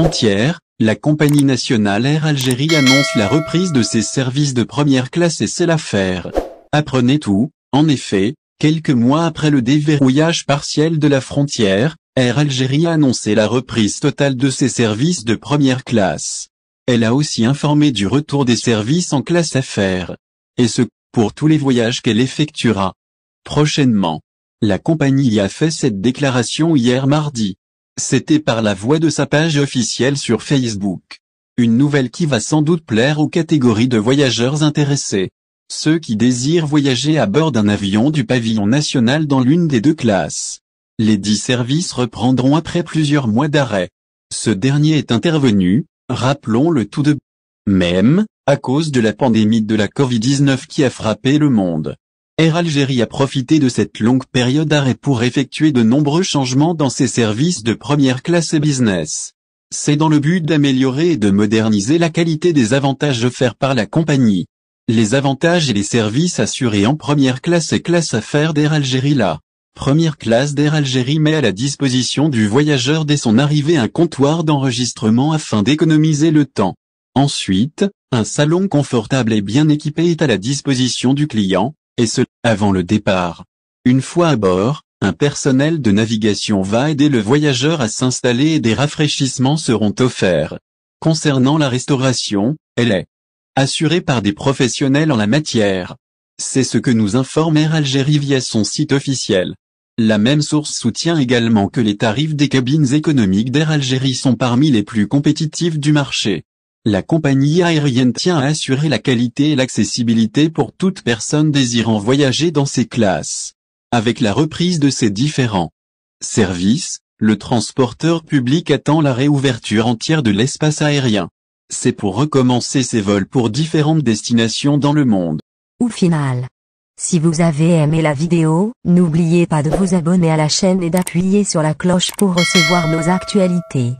Frontière, la compagnie nationale Air Algérie annonce la reprise de ses services de première classe et c'est l'affaire. Apprenez tout, en effet, quelques mois après le déverrouillage partiel de la frontière, Air Algérie a annoncé la reprise totale de ses services de première classe. Elle a aussi informé du retour des services en classe affaires. Et ce, pour tous les voyages qu'elle effectuera. Prochainement. La compagnie y a fait cette déclaration hier mardi. C'était par la voix de sa page officielle sur Facebook. Une nouvelle qui va sans doute plaire aux catégories de voyageurs intéressés. Ceux qui désirent voyager à bord d'un avion du pavillon national dans l'une des deux classes. Les dix services reprendront après plusieurs mois d'arrêt. Ce dernier est intervenu, rappelons le tout de même, à cause de la pandémie de la Covid-19 qui a frappé le monde. Air Algérie a profité de cette longue période d'arrêt pour effectuer de nombreux changements dans ses services de première classe et business. C'est dans le but d'améliorer et de moderniser la qualité des avantages offerts par la compagnie. Les avantages et les services assurés en première classe et classe affaires d'Air Algérie la première classe d'Air Algérie met à la disposition du voyageur dès son arrivée un comptoir d'enregistrement afin d'économiser le temps. Ensuite, un salon confortable et bien équipé est à la disposition du client, et ce, avant le départ. Une fois à bord, un personnel de navigation va aider le voyageur à s'installer et des rafraîchissements seront offerts. Concernant la restauration, elle est assurée par des professionnels en la matière. C'est ce que nous informe Air Algérie via son site officiel. La même source soutient également que les tarifs des cabines économiques d'Air Algérie sont parmi les plus compétitifs du marché. La compagnie aérienne tient à assurer la qualité et l'accessibilité pour toute personne désirant voyager dans ses classes. Avec la reprise de ses différents services, le transporteur public attend la réouverture entière de l'espace aérien. C'est pour recommencer ses vols pour différentes destinations dans le monde. Au final. Si vous avez aimé la vidéo, n'oubliez pas de vous abonner à la chaîne et d'appuyer sur la cloche pour recevoir nos actualités.